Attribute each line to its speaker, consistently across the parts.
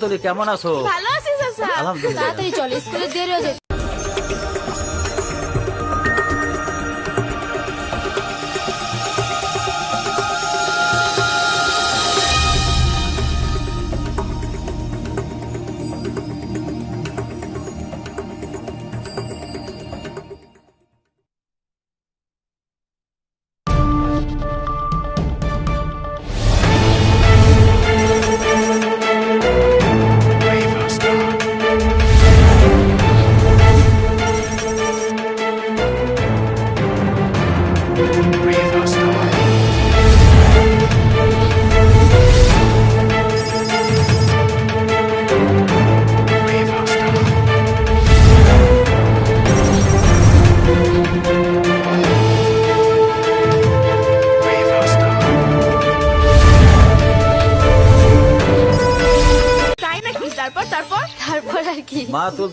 Speaker 1: তুলতুলি কেমন আছো ভালো আছি চাচা আলহামদুলিল্লাহ তাড়াতাড়ি চল স্কুলে দেরি হয়ে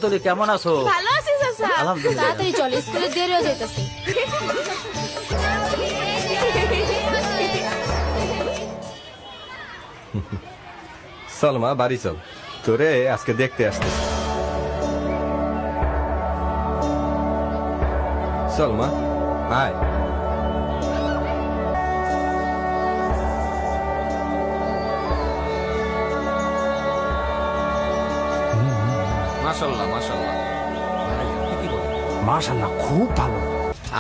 Speaker 1: তুলি কেমন আছো ভালো চল স্কুলে দেরি
Speaker 2: চল মা বাড়ি চল তোরে আজকে দেখতে আসতে চল মা
Speaker 1: আয়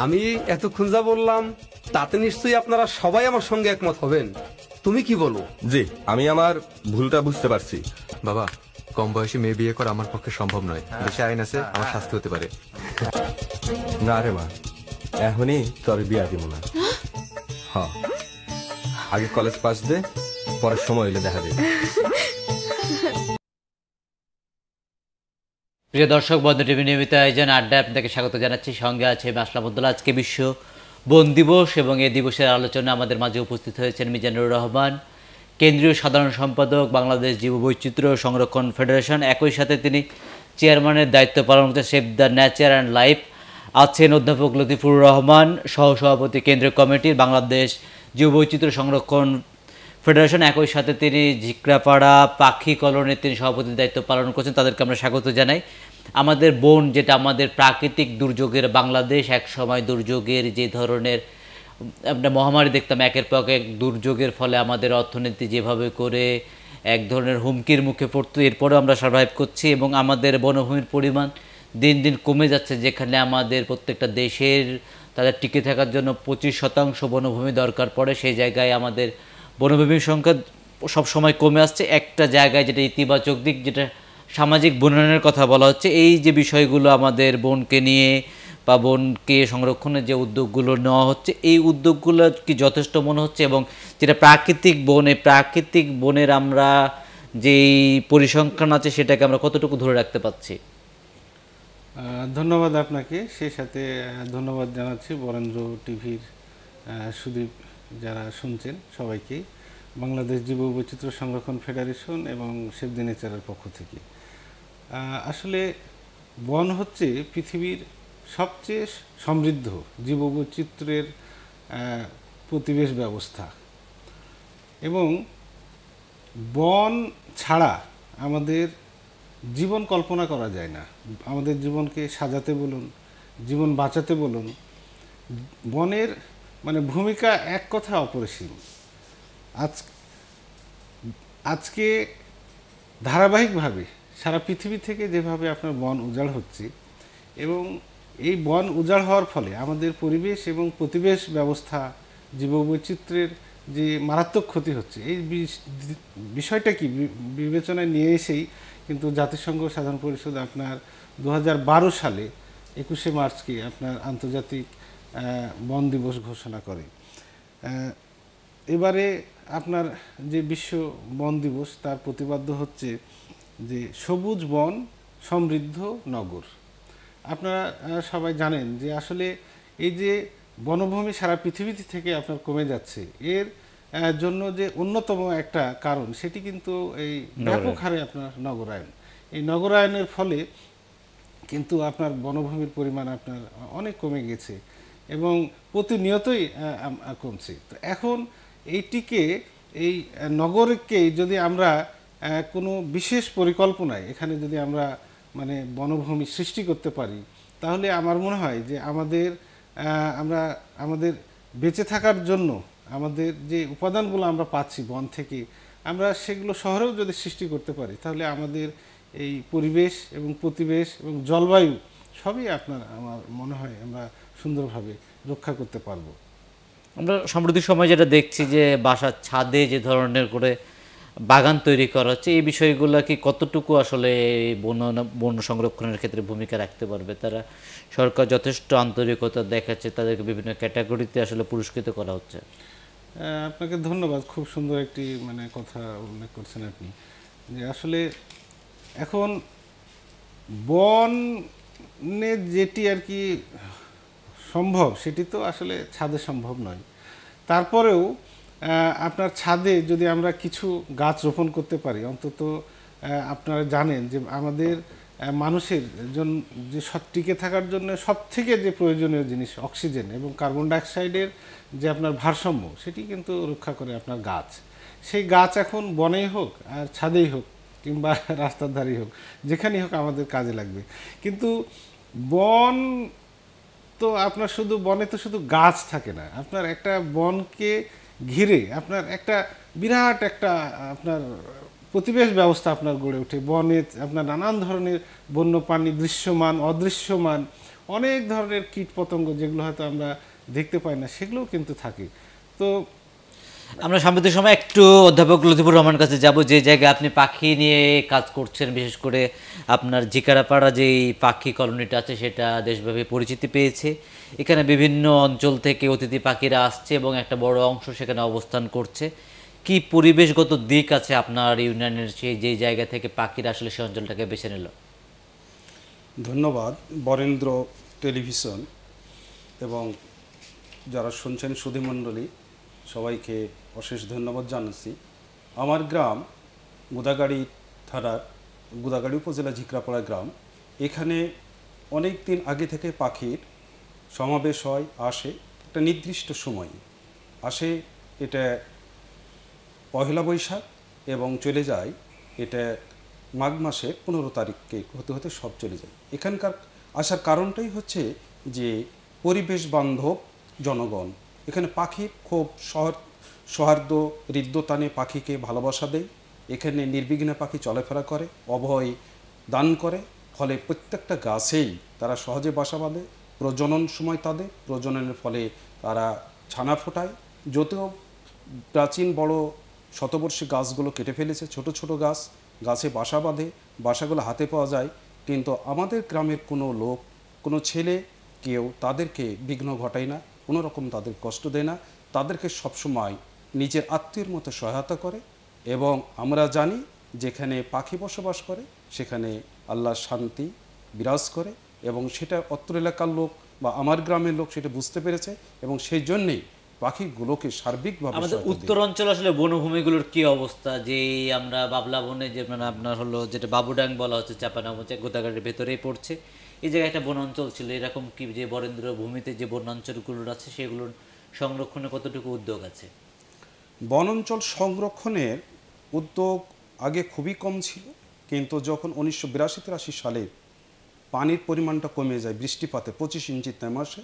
Speaker 3: আমি এতক্ষণ যা বললাম তাতে নিশ্চয়ই আপনারা সবাই আমার সঙ্গে একমত হবেন তুমি কি বলো জি আমি আমার ভুলটা বুঝতে পারছি বাবা কম বয়সী মেয়ে বিয়ে করা আমার পক্ষে সম্ভব নয় দেশে হ্যাঁ। আইন আছে আমার শাস্তি হতে পারে না রে মা এখনই তোর বিয়া দিব না হ্যাঁ আগে কলেজ পাস দে পরের সময় হইলে দেখা যাবে
Speaker 1: প্রিয় দর্শক বন্ধু টিভি নিয়মিত আয়োজন আড্ডা আপনাকে স্বাগত জানাচ্ছি সঙ্গে আছে মাসলামুদ্দোল্লা আজকে বিশ্ব বন দিবস এবং এ দিবসের আলোচনা আমাদের মাঝে উপস্থিত হয়েছেন মিজানুর রহমান কেন্দ্রীয় সাধারণ সম্পাদক বাংলাদেশ জীববৈচিত্র্য সংরক্ষণ ফেডারেশন একই সাথে তিনি চেয়ারম্যানের দায়িত্ব পালন করতে save the nature and life আছেন অধ্যাপক লতিফুর রহমান সহসভাপতি কেন্দ্রীয় কমিটির বাংলাদেশ জীববৈচিত্র্য সংরক্ষণ ফেডারেশন একই সাথে তিনি ঝিকরাপাড়া পাখি কলোনির তিনি সভাপতির দায়িত্ব পালন করছেন তাদেরকে আমরা স্বাগত জানাই আমাদের বন যেটা আমাদের প্রাকৃতিক দুর্যোগের বাংলাদেশ এক সময় দুর্যোগের যে ধরনের আমরা মহামারী দেখতাম একের পর এক দুর্যোগের ফলে আমাদের অর্থনীতি যেভাবে করে এক ধরনের হুমকির মুখে পড়তো এরপরেও আমরা সার্ভাইভ করছি এবং আমাদের বনভূমির পরিমাণ দিন দিন কমে যাচ্ছে যেখানে আমাদের প্রত্যেকটা দেশের তাদের টিকে থাকার জন্য পঁচিশ শতাংশ বনভূমি দরকার পড়ে সেই জায়গায় আমাদের বনভূমির সংখ্যা সব সময় কমে আসছে একটা জায়গায় যেটা ইতিবাচক দিক যেটা সামাজিক বনায়নের কথা বলা হচ্ছে এই যে বিষয়গুলো আমাদের বনকে নিয়ে বা বনকে সংরক্ষণের যে উদ্যোগগুলো নেওয়া হচ্ছে এই উদ্যোগগুলো কি যথেষ্ট মনে হচ্ছে এবং যেটা প্রাকৃতিক বনে প্রাকৃতিক বনের আমরা যেই পরিসংখ্যান আছে সেটাকে আমরা কতটুকু ধরে রাখতে পারছি
Speaker 2: ধন্যবাদ আপনাকে সেই সাথে ধন্যবাদ জানাচ্ছি বরেন্দ্র টিভির সুদীপ যারা শুনছেন সবাইকে বাংলাদেশ জীব বৈচিত্র্য সংরক্ষণ ফেডারেশন এবং সেবদি নেচারের পক্ষ থেকে আসলে বন হচ্ছে পৃথিবীর সবচেয়ে সমৃদ্ধ জীববৈচিত্র্যের প্রতিবেশ ব্যবস্থা এবং বন ছাড়া আমাদের জীবন কল্পনা করা যায় না আমাদের জীবনকে সাজাতে বলুন জীবন বাঁচাতে বলুন বনের মানে ভূমিকা এক কথা অপরিসীম আজ আজকে ধারাবাহিকভাবে সারা পৃথিবী থেকে যেভাবে আপনার বন উজাড় হচ্ছে এবং এই বন উজাড় হওয়ার ফলে আমাদের পরিবেশ এবং প্রতিবেশ ব্যবস্থা জীববৈচিত্র্যের যে মারাত্মক ক্ষতি হচ্ছে এই বিষয়টা কি বিবেচনায় নিয়ে এসেই কিন্তু জাতিসংঘ সাধারণ পরিষদ আপনার দু সালে একুশে মার্চকে আপনার আন্তর্জাতিক বন দিবস ঘোষণা করে এবারে আপনার যে বিশ্ব বন দিবস তার প্রতিপাদ্য হচ্ছে যে সবুজ বন সমৃদ্ধ নগর আপনারা সবাই জানেন যে আসলে এই যে বনভূমি সারা পৃথিবীতে থেকে আপনার কমে যাচ্ছে এর জন্য যে অন্যতম একটা কারণ সেটি কিন্তু এই ব্যাপক হারে আপনার নগরায়ন এই নগরায়নের ফলে কিন্তু আপনার বনভূমির পরিমাণ আপনার অনেক কমে গেছে এবং প্রতিনিয়তই কমছে তো এখন এইটিকে এই নগরকে যদি আমরা কোনো বিশেষ পরিকল্পনায় এখানে যদি আমরা মানে বনভূমি সৃষ্টি করতে পারি তাহলে আমার মনে হয় যে আমাদের আমরা আমাদের বেঁচে থাকার জন্য আমাদের যে উপাদানগুলো আমরা পাচ্ছি বন থেকে আমরা সেগুলো শহরেও যদি সৃষ্টি করতে পারি তাহলে আমাদের এই পরিবেশ এবং প্রতিবেশ এবং জলবায়ু সবই আপনার আমার মনে হয় আমরা সুন্দরভাবে রক্ষা করতে পারবো
Speaker 1: আমরা সাম্প্রতিক সময় যেটা দেখছি যে বাসার ছাদে যে ধরনের করে বাগান তৈরি করা হচ্ছে এই বিষয়গুলো কি কতটুকু আসলে বন বন সংরক্ষণের ক্ষেত্রে ভূমিকা রাখতে পারবে তারা সরকার যথেষ্ট আন্তরিকতা দেখাচ্ছে তাদেরকে বিভিন্ন ক্যাটাগরিতে আসলে পুরস্কৃত করা হচ্ছে
Speaker 2: আপনাকে ধন্যবাদ খুব সুন্দর একটি মানে কথা উল্লেখ করছেন আপনি যে আসলে এখন বনে যেটি আর কি সম্ভব সেটি তো আসলে ছাদে সম্ভব নয় তারপরেও আপনার ছাদে যদি আমরা কিছু গাছ রোপণ করতে পারি অন্তত আপনারা জানেন যে আমাদের মানুষের জন্য যে সব টিকে থাকার জন্য সব থেকে যে প্রয়োজনীয় জিনিস অক্সিজেন এবং কার্বন ডাইঅক্সাইডের যে আপনার ভারসাম্য সেটি কিন্তু রক্ষা করে আপনার গাছ সেই গাছ এখন বনেই হোক আর ছাদেই হোক কিংবা রাস্তার ধারেই হোক যেখানেই হোক আমাদের কাজে লাগবে কিন্তু বন তো আপনার শুধু বনে তো শুধু গাছ থাকে না আপনার একটা বনকে ঘিরে আপনার একটা বিরাট একটা আপনার প্রতিবেশ ব্যবস্থা আপনার গড়ে ওঠে বনে আপনার নানান ধরনের বন্যপ্রাণী দৃশ্যমান অদৃশ্যমান অনেক ধরনের কীটপতঙ্গ যেগুলো হয়তো আমরা দেখতে পাই না সেগুলোও কিন্তু থাকে তো
Speaker 1: আমরা সাম্প্রতিক সময় একটু অধ্যাপক লতিফুর রহমান কাছে যাব যে জায়গায় আপনি পাখি নিয়ে কাজ করছেন বিশেষ করে আপনার জিকারাপাড়া যেই পাখি কলোনিটা আছে সেটা দেশভাবে পরিচিতি পেয়েছে এখানে বিভিন্ন অঞ্চল থেকে অতিথি পাখিরা আসছে এবং একটা বড় অংশ সেখানে অবস্থান করছে কি পরিবেশগত দিক আছে আপনার ইউনিয়নের সেই যেই জায়গা থেকে পাখিরা আসলে সেই অঞ্চলটাকে বেছে নিল
Speaker 3: ধন্যবাদ বরেন্দ্র টেলিভিশন এবং যারা শুনছেন সুধীমণ্ডলী সবাইকে অশেষ ধন্যবাদ জানাচ্ছি আমার গ্রাম গোদাগাড়ি থানার গোদাগাড়ি উপজেলা ঝিকরাপাড়া গ্রাম এখানে অনেক দিন আগে থেকে পাখির সমাবেশ হয় আসে একটা নির্দিষ্ট সময়ে আসে এটা পহেলা বৈশাখ এবং চলে যায় এটা মাঘ মাসে পনেরো তারিখকে হতে হতে সব চলে যায় এখানকার আসার কারণটাই হচ্ছে যে পরিবেশ বান্ধব জনগণ এখানে পাখি খুব সৌহার্দ্য হৃদ্যতানে পাখিকে ভালোবাসা দেয় এখানে নির্বিঘ্নে পাখি চলাফেরা করে অভয় দান করে ফলে প্রত্যেকটা গাছেই তারা সহজে বাসা বাঁধে প্রজনন সময় তাদের প্রজননের ফলে তারা ছানা ফোটায় যদিও প্রাচীন বড় শতবর্ষী গাছগুলো কেটে ফেলেছে ছোট ছোট গাছ গাছে বাসা বাঁধে বাসাগুলো হাতে পাওয়া যায় কিন্তু আমাদের গ্রামের কোনো লোক কোনো ছেলে কেউ তাদেরকে বিঘ্ন ঘটায় না কোনো রকম তাদের কষ্ট দেয় না তাদেরকে সবসময় নিজের আত্মীয়র মতো সহায়তা করে এবং আমরা জানি যেখানে পাখি বসবাস করে সেখানে আল্লাহ শান্তি বিরাজ করে এবং সেটা অত্র এলাকার লোক বা আমার গ্রামের লোক সেটা বুঝতে পেরেছে এবং সেই জন্যেই পাখিগুলোকে সার্বিকভাবে আমাদের
Speaker 1: উত্তরাঞ্চল আসলে বনভূমিগুলোর কি অবস্থা যে আমরা বাবলা বনে যে মানে আপনার হলো যেটা বাবুডাং বলা হচ্ছে হচ্ছে গোদাগাড়ির ভেতরেই পড়ছে এই জায়গায় একটা বনাঞ্চল ছিল এরকম কি যে বরেন্দ্র ভূমিতে যে বনাঞ্চলগুলো আছে সেগুলোর সংরক্ষণে কতটুকু উদ্যোগ আছে
Speaker 3: বনাঞ্চল সংরক্ষণের উদ্যোগ আগে খুবই কম ছিল কিন্তু যখন উনিশশো বিরাশি তিরাশি সালে পানির পরিমাণটা কমে যায় বৃষ্টিপাতে পঁচিশ ইঞ্চি মাসে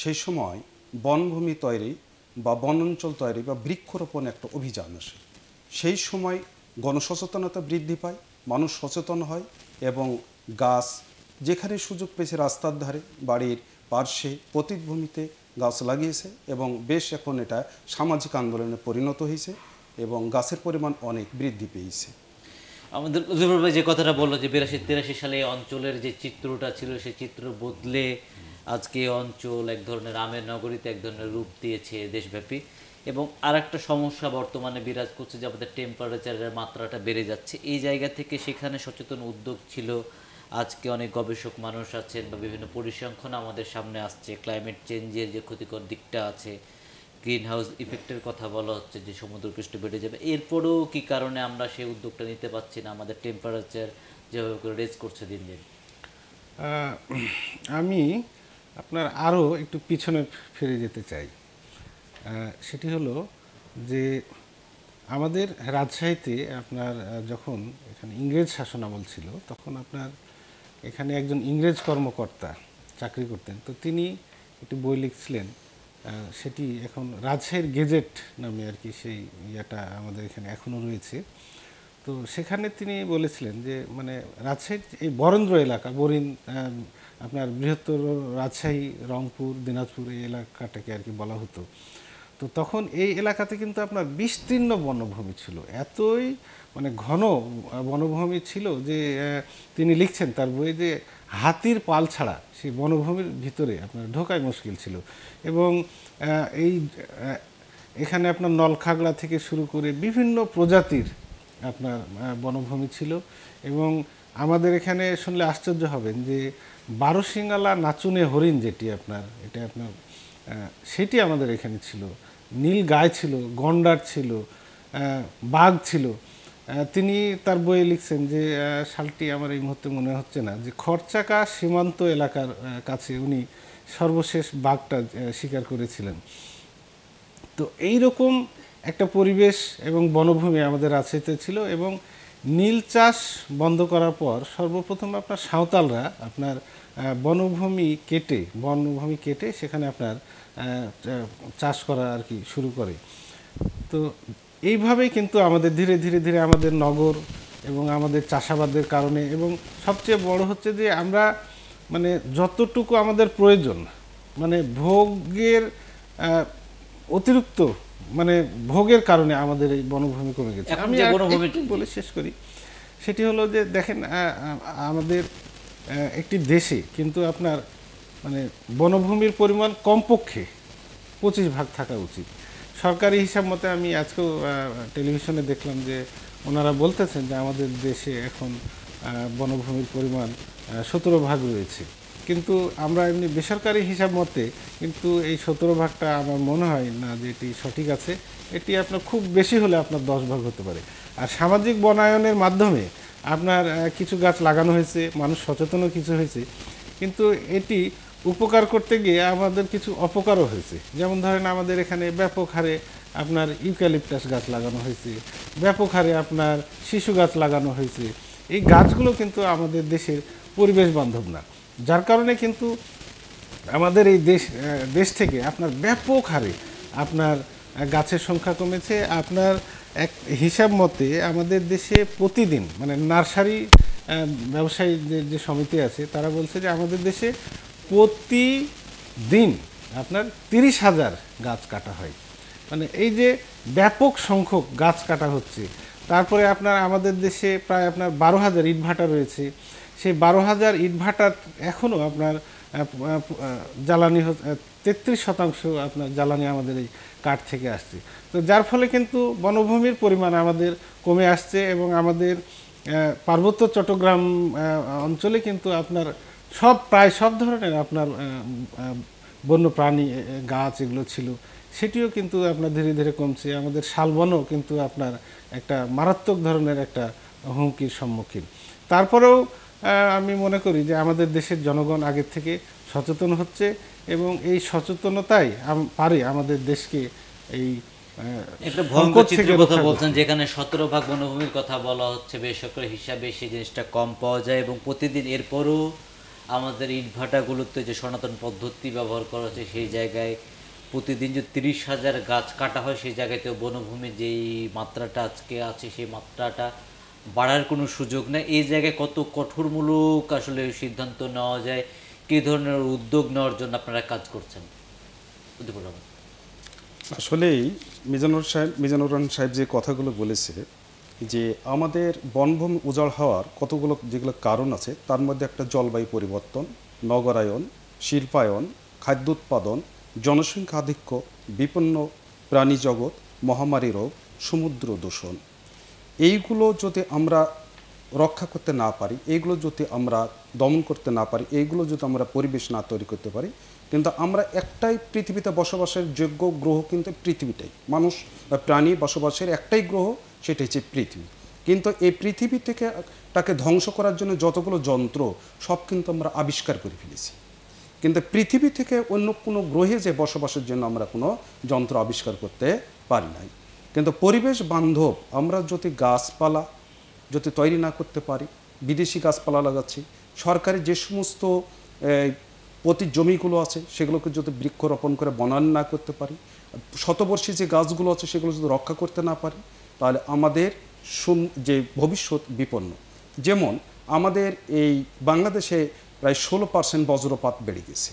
Speaker 3: সেই সময় বনভূমি তৈরি বা বনাঞ্চল তৈরি বা বৃক্ষরোপণ একটা অভিযান আসে সেই সময় গণসচেতনতা বৃদ্ধি পায় মানুষ সচেতন হয় এবং গাছ যেখানে সুযোগ পেয়েছে রাস্তার ধারে বাড়ির পার্শ্বে প্রতিভূমিতে গাছ লাগিয়েছে এবং বেশ এখন এটা সামাজিক আন্দোলনে পরিণত হয়েছে এবং গাছের পরিমাণ অনেক বৃদ্ধি পেয়েছে
Speaker 1: আমাদের ভাই যে কথাটা বললো যে বিরাশি তিরাশি সালে অঞ্চলের যে চিত্রটা ছিল সেই চিত্র বদলে আজকে অঞ্চল এক ধরনের আমের নগরীতে এক ধরনের রূপ দিয়েছে দেশব্যাপী এবং আর একটা সমস্যা বর্তমানে বিরাজ করছে যে আমাদের টেম্পারেচারের মাত্রাটা বেড়ে যাচ্ছে এই জায়গা থেকে সেখানে সচেতন উদ্যোগ ছিল আজকে অনেক গবেষক মানুষ আছেন বা বিভিন্ন পরিসংখ্যান আমাদের সামনে আসছে ক্লাইমেট চেঞ্জের যে ক্ষতিকর দিকটা আছে গ্রিন হাউস ইফেক্টের কথা বলা হচ্ছে যে সমুদ্রপৃষ্ঠ বেড়ে যাবে এরপরেও কি কারণে আমরা সেই উদ্যোগটা নিতে পারছি না আমাদের টেম্পারেচার যেভাবে করে রেজ করছে দিন দিন
Speaker 2: আমি আপনার আরও একটু পিছনে ফিরে যেতে চাই সেটি হলো যে আমাদের রাজশাহীতে আপনার যখন এখানে ইংরেজ শাসন আমল ছিল তখন আপনার এখানে একজন ইংরেজ কর্মকর্তা চাকরি করতেন তো তিনি একটি বই লিখছিলেন সেটি এখন রাজশাহীর গেজেট নামে আর কি সেই ইয়েটা আমাদের এখানে এখনও রয়েছে তো সেখানে তিনি বলেছিলেন যে মানে রাজশাহীর এই বরেন্দ্র এলাকা বরিন আপনার বৃহত্তর রাজশাহী রংপুর দিনাজপুর এই এলাকাটাকে আর কি বলা হতো তো তখন এই এলাকাতে কিন্তু আপনার বিস্তীর্ণ বনভূমি ছিল এতই মানে ঘন বনভূমি ছিল যে তিনি লিখছেন তার বইয়ে যে হাতির পাল ছাড়া সেই বনভূমির ভিতরে আপনার ঢোকায় মুশকিল ছিল এবং এই এখানে আপনার নলখাগড়া থেকে শুরু করে বিভিন্ন প্রজাতির আপনার বনভূমি ছিল এবং আমাদের এখানে শুনলে আশ্চর্য হবেন যে বারো নাচুনে হরিণ যেটি আপনার এটা আপনার সেটি আমাদের এখানে ছিল নীল গায়ে ছিল গন্ডার ছিল বাঘ ছিল তিনি তার বইয়ে লিখছেন যে শালটি আমার এই মুহূর্তে মনে হচ্ছে না যে খরচাকা সীমান্ত এলাকার কাছে উনি সর্বশেষ বাঘটা স্বীকার করেছিলেন তো এই রকম একটা পরিবেশ এবং বনভূমি আমাদের রাজশাহীতে ছিল এবং নীল চাষ বন্ধ করার পর সর্বপ্রথম আপনার সাঁওতালরা আপনার বনভূমি কেটে বনভূমি কেটে সেখানে আপনার চাষ করা আর কি শুরু করে তো এইভাবে কিন্তু আমাদের ধীরে ধীরে ধীরে আমাদের নগর এবং আমাদের চাষাবাদের কারণে এবং সবচেয়ে বড় হচ্ছে যে আমরা মানে যতটুকু আমাদের প্রয়োজন মানে ভোগের অতিরিক্ত মানে ভোগের কারণে আমাদের এই বনভূমি কমে গেছে আমি বলে শেষ করি সেটি হলো যে দেখেন আমাদের একটি দেশে কিন্তু আপনার মানে বনভূমির পরিমাণ কমপক্ষে পঁচিশ ভাগ থাকা উচিত সরকারি হিসাব মতে আমি আজকেও টেলিভিশনে দেখলাম যে ওনারা বলতেছেন যে আমাদের দেশে এখন বনভূমির পরিমাণ সতেরো ভাগ রয়েছে কিন্তু আমরা এমনি বেসরকারি হিসাব মতে কিন্তু এই সতেরো ভাগটা আমার মনে হয় না যে এটি সঠিক আছে এটি আপনার খুব বেশি হলে আপনার দশ ভাগ হতে পারে আর সামাজিক বনায়নের মাধ্যমে আপনার কিছু গাছ লাগানো হয়েছে মানুষ সচেতনও কিছু হয়েছে কিন্তু এটি উপকার করতে গিয়ে আমাদের কিছু অপকারও হয়েছে যেমন ধরেন আমাদের এখানে ব্যাপক হারে আপনার ইউক্যালিপটাস গাছ লাগানো হয়েছে ব্যাপক হারে আপনার শিশু গাছ লাগানো হয়েছে এই গাছগুলো কিন্তু আমাদের দেশের পরিবেশ বান্ধব না যার কারণে কিন্তু আমাদের এই দেশ দেশ থেকে আপনার ব্যাপক হারে আপনার গাছের সংখ্যা কমেছে আপনার এক হিসাব মতে আমাদের দেশে প্রতিদিন মানে নার্সারি ব্যবসায়ী যে সমিতি আছে তারা বলছে যে আমাদের দেশে প্রতিদিন আপনার তিরিশ হাজার গাছ কাটা হয় মানে এই যে ব্যাপক সংখ্যক গাছ কাটা হচ্ছে তারপরে আপনার আমাদের দেশে প্রায় আপনার বারো হাজার ইটভাটা রয়েছে সেই বারো হাজার ইটভাটার এখনও আপনার জ্বালানি তেত্রিশ শতাংশ আপনার জ্বালানি আমাদের এই কাঠ থেকে আসছে তো যার ফলে কিন্তু বনভূমির পরিমাণ আমাদের কমে আসছে এবং আমাদের পার্বত্য চট্টগ্রাম অঞ্চলে কিন্তু আপনার সব প্রায় সব ধরনের আপনার বন্য প্রাণী গাছ এগুলো ছিল সেটিও কিন্তু আপনার ধীরে ধীরে কমছে আমাদের শালবনও কিন্তু আপনার একটা মারাত্মক ধরনের একটা হুমকির সম্মুখীন তারপরেও আমি মনে করি যে আমাদের দেশের জনগণ আগের থেকে সচেতন হচ্ছে এবং এই সচেতনতাই পারে আমাদের দেশকে এই একটা ভয়ঙ্কর চিত্রের কথা বলছেন
Speaker 1: যেখানে সতেরো ভাগ বনভূমির কথা বলা হচ্ছে বেসরকারি হিসাবে সেই জিনিসটা কম পাওয়া যায় এবং প্রতিদিন এরপরও আমাদের ইটভাটাগুলোতে যে সনাতন পদ্ধতি ব্যবহার করা হচ্ছে সেই জায়গায় প্রতিদিন যে তিরিশ হাজার গাছ কাটা হয় সেই জায়গাতেও বনভূমির যেই মাত্রাটা আজকে আছে সেই মাত্রাটা বাড়ার কোনো সুযোগ নেই এই জায়গায় কত কঠোরমূলক আসলে সিদ্ধান্ত নেওয়া যায় কী ধরনের উদ্যোগ নেওয়ার জন্য আপনারা কাজ করছেন
Speaker 3: আসলেই মিজানুর সাহেব মিজানুর রহমান সাহেব যে কথাগুলো বলেছে যে আমাদের বনভূমি উজাড় হওয়ার কতগুলো যেগুলো কারণ আছে তার মধ্যে একটা জলবায়ু পরিবর্তন নগরায়ন শিল্পায়ন খাদ্য উৎপাদন জনসংখ্যা আধিক্য বিপন্ন প্রাণী জগৎ মহামারী রোগ সমুদ্র দূষণ এইগুলো যদি আমরা রক্ষা করতে না পারি এইগুলো যদি আমরা দমন করতে না পারি এইগুলো যদি আমরা পরিবেশ না তৈরি করতে পারি কিন্তু আমরা একটাই পৃথিবীতে বসবাসের যোগ্য গ্রহ কিন্তু পৃথিবীটাই মানুষ বা প্রাণী বসবাসের একটাই গ্রহ সেটা হচ্ছে পৃথিবী কিন্তু এই পৃথিবী থেকে তাকে ধ্বংস করার জন্য যতগুলো যন্ত্র সব কিন্তু আমরা আবিষ্কার করে ফেলেছি কিন্তু পৃথিবী থেকে অন্য কোনো গ্রহে যে বসবাসের জন্য আমরা কোনো যন্ত্র আবিষ্কার করতে পারি নাই কিন্তু পরিবেশ বান্ধব আমরা যদি গাছপালা যদি তৈরি না করতে পারি বিদেশি গাছপালা লাগাচ্ছি সরকারি যে সমস্ত প্রতি জমিগুলো আছে সেগুলোকে যদি বৃক্ষরোপণ করে বনায়ন না করতে পারি শতবর্ষী যে গাছগুলো আছে সেগুলো যদি রক্ষা করতে না পারি তাহলে আমাদের যে ভবিষ্যৎ বিপন্ন যেমন আমাদের এই বাংলাদেশে প্রায় ষোলো পার্সেন্ট বজ্রপাত বেড়ে গেছে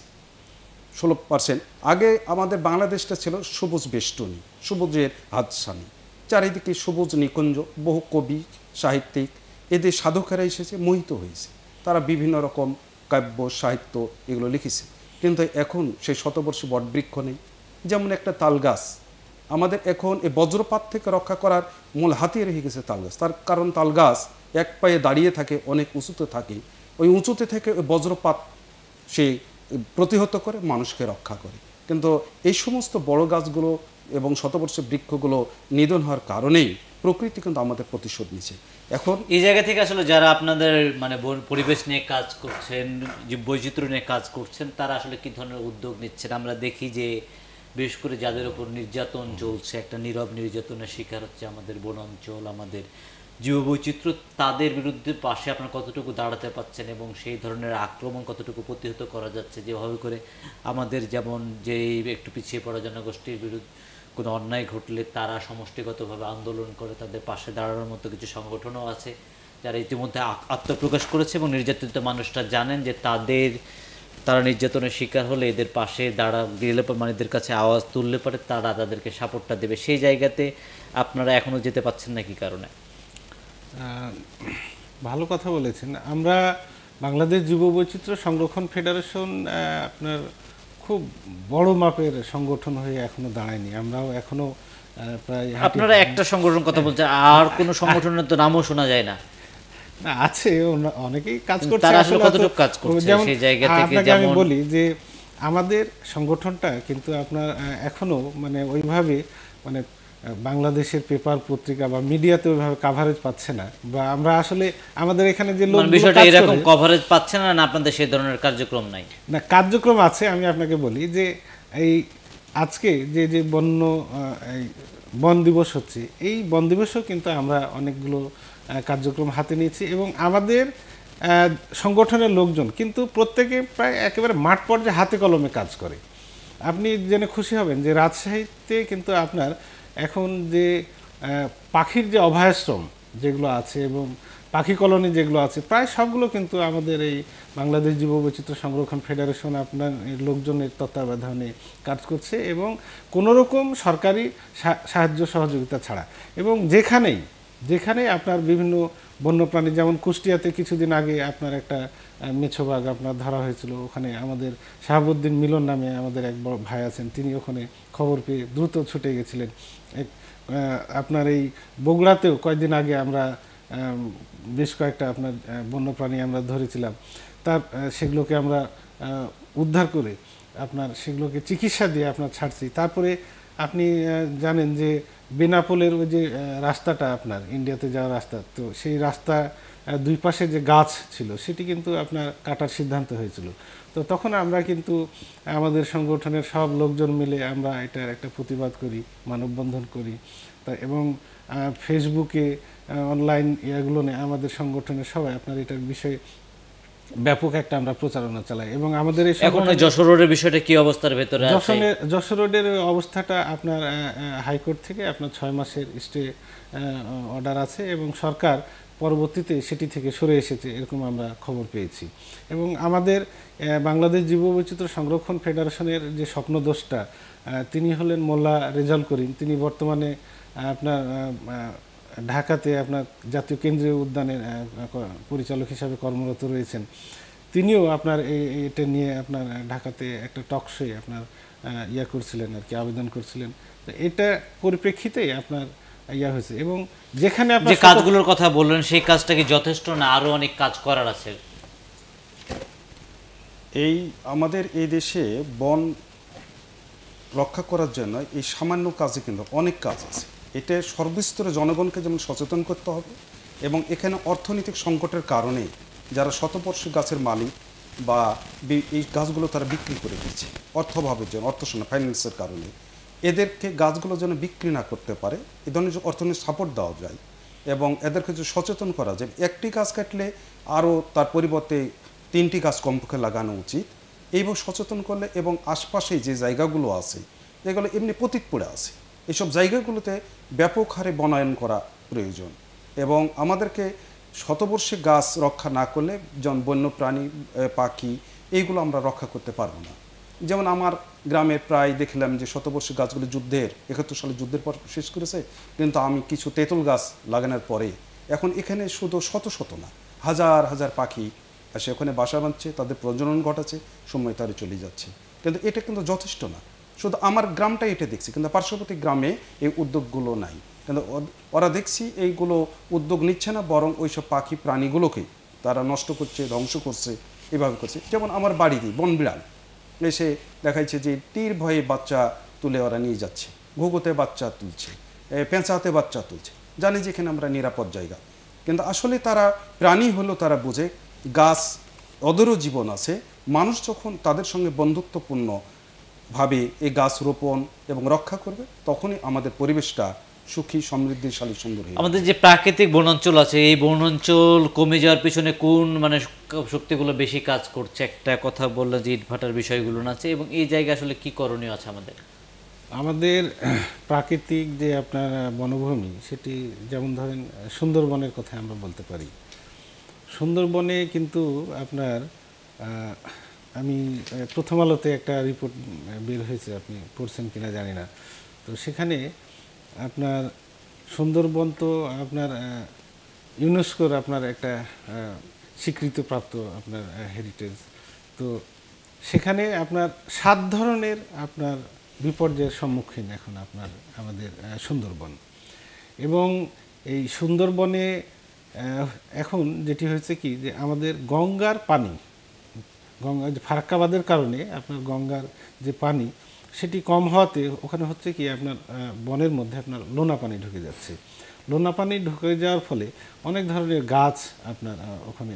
Speaker 3: ষোলো পার্সেন্ট আগে আমাদের বাংলাদেশটা ছিল সবুজ বেষ্টনী সবুজের হাতসানি চারিদিকে সবুজ নিকুঞ্জ বহু কবি সাহিত্যিক এদের সাধকেরা এসেছে মোহিত হয়েছে তারা বিভিন্ন রকম কাব্য সাহিত্য এগুলো লিখেছে কিন্তু এখন সেই শতবর্ষ বটবৃক্ষ নেই যেমন একটা তাল গাছ আমাদের এখন এই বজ্রপাত থেকে রক্ষা করার মূল হাতিয়ে রেখে গেছে তাল গাছ তার কারণ তাল গাছ এক পায়ে দাঁড়িয়ে থাকে অনেক উঁচুতে থাকে ওই উঁচুতে থেকে ওই বজ্রপাত সে প্রতিহত করে মানুষকে রক্ষা করে কিন্তু এই সমস্ত বড় গাছগুলো এবং শতবর্ষে বৃক্ষগুলো নিধন হওয়ার কারণেই প্রকৃতি কিন্তু আমাদের প্রতিশোধ নিচ্ছে
Speaker 1: এখন এই জায়গা থেকে আসলে যারা আপনাদের মানে পরিবেশ নিয়ে কাজ করছেন বৈচিত্র্য নিয়ে কাজ করছেন তারা আসলে কী ধরনের উদ্যোগ নিচ্ছেন আমরা দেখি যে বিশেষ করে যাদের উপর নির্যাতন চলছে একটা নীরব নির্যাতনের শিকার হচ্ছে আমাদের বনাঞ্চল আমাদের জীববৈচিত্র্য তাদের বিরুদ্ধে পাশে আপনার কতটুকু দাঁড়াতে পাচ্ছেন এবং সেই ধরনের আক্রমণ কতটুকু প্রতিহত করা যাচ্ছে যেভাবে করে আমাদের যেমন যে একটু পিছিয়ে পড়া জনগোষ্ঠীর বিরুদ্ধে কোনো অন্যায় ঘটলে তারা সমষ্টিগতভাবে আন্দোলন করে তাদের পাশে দাঁড়ানোর মতো কিছু সংগঠনও আছে যারা ইতিমধ্যে আত্মপ্রকাশ করেছে এবং নির্যাতিত মানুষরা জানেন যে তাদের তারা নির্যাতনের শিকার হলে এদের পাশে দাঁড়া গেলে মানে এদের কাছে আওয়াজ তুললে পরে তারা তাদেরকে সাপোর্টটা দেবে সেই জায়গাতে আপনারা এখনও যেতে পাচ্ছেন না কি কারণে
Speaker 2: ভালো কথা বলেছেন আমরা বাংলাদেশ যুব বৈচিত্র্য সংরক্ষণ ফেডারেশন আপনার খুব বড় মাপের সংগঠন হয়ে এখনো দাঁড়ায়নি আমরাও এখনো প্রায় আপনারা একটা
Speaker 1: সংগঠন কথা বলছেন আর কোনো সংগঠনের তো নামও শোনা যায় না আছে অনেকেই কাজ করছে কতটুকু কাজ করছে সেই জায়গা থেকে যেমন আমি বলি
Speaker 2: যে আমাদের সংগঠনটা কিন্তু আপনার এখনো মানে ওইভাবে মানে বাংলাদেশের পেপার পত্রিকা বা মিডিয়াতে ওইভাবে কাভারেজ পাচ্ছে না বা আমরা আসলে আমাদের এখানে যে মানে লোক বিষয়টা এরকম
Speaker 1: কভারেজ পাচ্ছে না না আপনাদের সেই ধরনের কার্যক্রম নাই
Speaker 2: না কার্যক্রম আছে আমি আপনাকে বলি যে এই আজকে যে যে বন্য বন দিবস হচ্ছে এই বন দিবসেও কিন্তু আমরা অনেকগুলো কার্যক্রম হাতে নিয়েছি এবং আমাদের সংগঠনের লোকজন কিন্তু প্রত্যেকে প্রায় একেবারে মাঠ পর্যায়ে হাতে কলমে কাজ করে আপনি জেনে খুশি হবেন যে রাজশাহীতে কিন্তু আপনার এখন যে পাখির যে অভয়াশ্রম যেগুলো আছে এবং পাখি কলোনি যেগুলো আছে প্রায় সবগুলো কিন্তু আমাদের এই বাংলাদেশ বৈচিত্র্য সংরক্ষণ ফেডারেশন আপনার লোকজনের তত্ত্বাবধানে কাজ করছে এবং কোনোরকম রকম সরকারি সাহায্য সহযোগিতা ছাড়া এবং যেখানেই যেখানে আপনার বিভিন্ন বন্যপ্রাণী যেমন কুষ্টিয়াতে কিছুদিন আগে আপনার একটা মেছোবাঘ আপনার ধরা হয়েছিল ওখানে আমাদের শাহাবুদ্দিন মিলন নামে আমাদের এক বড় ভাই আছেন তিনি ওখানে খবর পেয়ে দ্রুত ছুটে গেছিলেন আপনার এই বগুড়াতেও কয়েকদিন আগে আমরা বেশ কয়েকটা আপনার বন্যপ্রাণী আমরা ধরেছিলাম তার সেগুলোকে আমরা উদ্ধার করে আপনার সেগুলোকে চিকিৎসা দিয়ে আপনার ছাড়ছি তারপরে আপনি জানেন যে বেনাপোলের ওই যে রাস্তাটা আপনার ইন্ডিয়াতে যাওয়ার রাস্তা তো সেই রাস্তা দুই পাশে যে গাছ ছিল সেটি কিন্তু আপনার কাটার সিদ্ধান্ত হয়েছিল তো তখন আমরা কিন্তু আমাদের সংগঠনের সব লোকজন মিলে আমরা এটার একটা প্রতিবাদ করি মানববন্ধন করি তা এবং ফেসবুকে অনলাইন ইয়াগুলো নিয়ে আমাদের সংগঠনের সবাই আপনার এটার বিষয়ে ব্যাপক একটা আমরা
Speaker 1: প্রচারণা চালাই এবং আমাদের এই এখন যশোর রোডের বিষয়টা কি অবস্থার ভেতরে আছে যশোর রোডের
Speaker 2: অবস্থাটা আপনার হাইকোর্ট থেকে আপনার ছয় মাসের স্টে অর্ডার আছে এবং সরকার পরবর্তীতে সেটি থেকে সরে এসেছে এরকম আমরা খবর পেয়েছি এবং আমাদের বাংলাদেশ জীববৈচিত্র্য সংরক্ষণ ফেডারেশনের যে স্বপ্নদোষটা তিনি হলেন মোল্লা রেজাল করিম তিনি বর্তমানে আপনার ঢাকাতে আপনার জাতীয় কেন্দ্রীয় উদ্যানের পরিচালক হিসাবে কর্মরত রয়েছেন তিনিও আপনার এটা নিয়ে আপনার ঢাকাতে একটা টকশে আপনার ইয়া করছিলেন আর কি আবেদন করছিলেন তো এটা পরিপ্রেক্ষিতেই আপনার ইয়া হয়েছে এবং যেখানে আপনি যে কাজগুলোর
Speaker 1: কথা বললেন সেই কাজটা কি যথেষ্ট না আরও অনেক কাজ করার আছে
Speaker 3: এই আমাদের এই দেশে বন রক্ষা করার জন্য এই সামান্য কাজে কিন্তু অনেক কাজ আছে এটা সর্বস্তরে জনগণকে যেমন সচেতন করতে হবে এবং এখানে অর্থনৈতিক সংকটের কারণে যারা শতবর্ষ গাছের মালিক বা এই গাছগুলো তারা বিক্রি করে দিচ্ছে অর্থভাবের জন্য অর্থ ফাইন্যান্সের কারণে এদেরকে গাছগুলো যেন বিক্রি না করতে পারে এ ধরনের অর্থনৈতিক সাপোর্ট দেওয়া যায় এবং এদেরকে যে সচেতন করা যায় একটি গাছ কাটলে আরও তার পরিবর্তে তিনটি গাছ কমপক্ষে লাগানো উচিত এইভাবে সচেতন করলে এবং আশপাশে যে জায়গাগুলো আছে এগুলো এমনি প্রতীক পড়ে আছে এসব জায়গাগুলোতে ব্যাপক হারে বনায়ন করা প্রয়োজন এবং আমাদেরকে শতবর্ষী গাছ রক্ষা না করলে যেমন বন্য প্রাণী পাখি এইগুলো আমরা রক্ষা করতে পারবো না যেমন আমার গ্রামের প্রায় দেখলাম যে শতবর্ষী গাছগুলো যুদ্ধের একাত্তর সালে যুদ্ধের পর শেষ করেছে কিন্তু আমি কিছু তেঁতুল গাছ লাগানোর পরে এখন এখানে শুধু শত শত না হাজার হাজার পাখি সে ওখানে বাসা বাঁধছে তাদের প্রজনন ঘটাচ্ছে সময় তারা চলে যাচ্ছে কিন্তু এটা কিন্তু যথেষ্ট না শুধু আমার গ্রামটাই এটা দেখছি কিন্তু পার্শ্ববর্তী গ্রামে এই উদ্যোগগুলো নাই কিন্তু ওরা দেখছি এইগুলো উদ্যোগ নিচ্ছে না বরং ওইসব পাখি প্রাণীগুলোকে তারা নষ্ট করছে ধ্বংস করছে এভাবে করছে যেমন আমার বন বনবিড়াল এসে দেখাইছে যে তীর ভয়ে বাচ্চা তুলে ওরা নিয়ে যাচ্ছে ঘুঘুতে বাচ্চা তুলছে পেঁচাতে বাচ্চা তুলছে জানি যেখানে আমরা নিরাপদ জায়গা কিন্তু আসলে তারা প্রাণী হলো তারা বোঝে গাছ ওদেরও জীবন আছে মানুষ যখন তাদের সঙ্গে বন্ধুত্বপূর্ণ ভাবে এই গাছ রোপণ এবং রক্ষা করবে তখনই আমাদের পরিবেশটা সুখী সমৃদ্ধিশালী সুন্দর
Speaker 1: আমাদের যে প্রাকৃতিক বনাঞ্চল আছে এই বনাঞ্চল কমে যাওয়ার পিছনে কোন মানে শক্তিগুলো বেশি কাজ করছে একটা কথা বললো যে ইটভাটার বিষয়গুলো আছে এবং এই জায়গা আসলে কি করণীয় আছে আমাদের
Speaker 2: আমাদের প্রাকৃতিক যে আপনার বনভূমি সেটি যেমন ধরেন সুন্দরবনের কথা আমরা বলতে পারি সুন্দরবনে কিন্তু আপনার আমি প্রথম আলোতে একটা রিপোর্ট বের হয়েছে আপনি পড়ছেন কিনা জানি না তো সেখানে আপনার সুন্দরবন তো আপনার ইউনেস্কোর আপনার একটা স্বীকৃতিপ্রাপ্ত আপনার হেরিটেজ তো সেখানে আপনার সাত ধরনের আপনার বিপর্যয়ের সম্মুখীন এখন আপনার আমাদের সুন্দরবন এবং এই সুন্দরবনে এখন যেটি হয়েছে কি যে আমাদের গঙ্গার পানি গঙ্গা ফারাক্কাবাদের কারণে আপনার গঙ্গার যে পানি সেটি কম হওয়াতে ওখানে হচ্ছে কি আপনার বনের মধ্যে আপনার লোনা পানি ঢুকে যাচ্ছে লোনা পানি ঢুকে যাওয়ার ফলে অনেক ধরনের গাছ আপনার ওখানে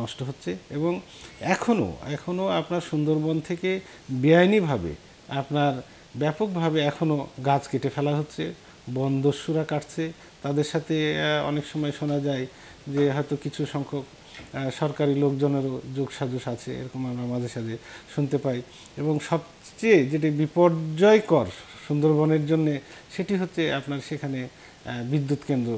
Speaker 2: নষ্ট হচ্ছে এবং এখনও এখনও আপনার সুন্দরবন থেকে বেআইনিভাবে আপনার ব্যাপকভাবে এখনও গাছ কেটে ফেলা হচ্ছে বন দস্যুরা কাটছে তাদের সাথে অনেক সময় শোনা যায় যে হয়তো কিছু সংখ্যক সরকারি লোকজনেরও যোগসাজশ আছে এরকম আমরা মাঝে সাঝে শুনতে পাই এবং সবচেয়ে যেটি বিপর্যয়কর সুন্দরবনের জন্য সেটি হচ্ছে আপনার সেখানে বিদ্যুৎ কেন্দ্র